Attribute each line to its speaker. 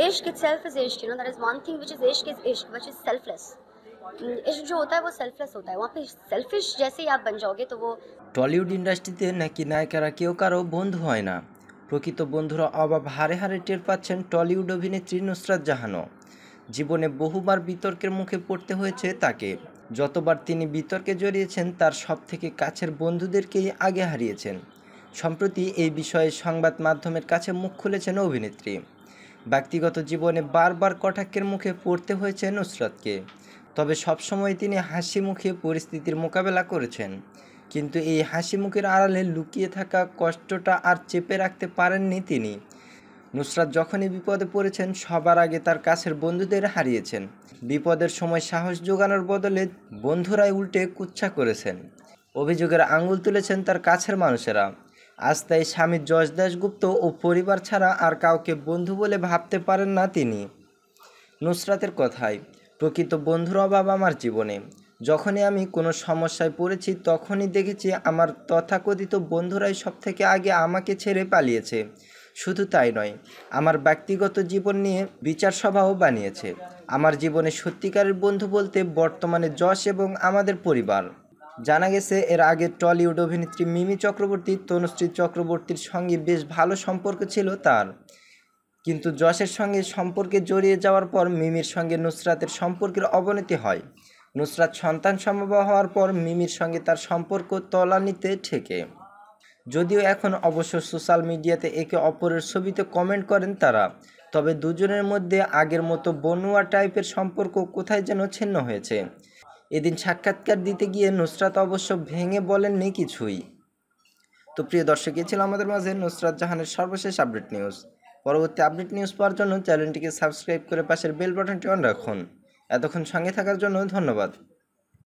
Speaker 1: इश्क self is इश्क you know that is one thing which is इश्क is इश्क व्हिच इज सेल्फलेस इश्क जो होता है वो सेल्फलेस होता है वहां पे सेल्फिश जैसे ही आप बन जाओगे तो वो इंडस्ट्री টলিউড ইন্ডাস্ট্রিতে নাকি নায়িকারা কেউ কারো বন্ধু হয় না প্রকৃত বন্ধুরা অভাব হারে হারে টের পাচ্ছেন টলিউড অভিনেত্রী নুসরাত জাহানও জীবনে বহুবার বিতর্কের মুখে পড়তে হয়েছে তাকে যতবার তিনি বিতর্কে জড়িয়েছেন তার সবথেকে কাছের বন্ধুদেরকেই আগে হারিয়েছেন সম্প্রতি এই বিষয়ে সংবাদ মাধ্যমের কাছে মুখ খুলেছেন অভিনেত্রী ব্যক্তিগত জীবনে বারবার কটাক্ষের মুখে পড়তে হয়েছে নুসরতকে তবে সবসময় তিনি হাসি মুখে পরিস্থিতির মোকাবেলা করেছেন কিন্তু এই হাসি মুখের আড়ালে লুকিয়ে থাকা কষ্টটা আর চেপে রাখতে পারেননি তিনি নুসরাত যখনই বিপদে পড়েছেন সবার আগে তার কাছের বন্ধুদের হারিয়েছেন বিপদের সময় সাহস যোগানোর বদলে বন্ধুরাই উল্টে কুচ্ছা করেছেন অভিযোগের আঙুল তুলেছেন তার কাছের মানুষেরা আজ তাই স্বামী যশ দাশগুপ্ত ও পরিবার ছাড়া আর কাউকে বন্ধু বলে ভাবতে পারেন না তিনি নুসরাতের কথায় প্রকৃত বন্ধুর অভাব আমার জীবনে যখনই আমি কোনো সমস্যায় পড়েছি তখনই দেখেছি আমার তথাকথিত বন্ধুরাই সব থেকে আগে আমাকে ছেড়ে পালিয়েছে শুধু তাই নয় আমার ব্যক্তিগত জীবন নিয়ে বিচার সভাও বানিয়েছে আমার জীবনে সত্যিকারের বন্ধু বলতে বর্তমানে যশ এবং আমাদের পরিবার জানা গেছে এর আগে টলিউড অভিনেত্রী মিমি চক্রবর্তী তনুশ্রী চক্রবর্তীর সঙ্গে বেশ ভালো সম্পর্ক ছিল তার কিন্তু যশের সঙ্গে সম্পর্কে জড়িয়ে যাওয়ার পর মিমির সঙ্গে নুসরাতের সম্পর্কের অবনতি হয় নুসরাত সন্তান সম্ভব হওয়ার পর মিমির সঙ্গে তার সম্পর্ক তলানিতে ঠেকে যদিও এখন অবশ্য সোশ্যাল মিডিয়াতে একে অপরের ছবিতে কমেন্ট করেন তারা তবে দুজনের মধ্যে আগের মতো বনুয়া টাইপের সম্পর্ক কোথায় যেন ছিন্ন হয়েছে এদিন সাক্ষাৎকার দিতে গিয়ে নুসরাত অবশ্য ভেঙে বলেননি কিছুই তো প্রিয় দর্শক ছিল আমাদের মাঝে নুসরাত জাহানের সর্বশেষ আপডেট নিউজ পরবর্তী আপডেট নিউজ পাওয়ার জন্য চ্যানেলটিকে সাবস্ক্রাইব করে পাশের বেল বাটনটি অন রাখুন এতক্ষণ সঙ্গে থাকার জন্য ধন্যবাদ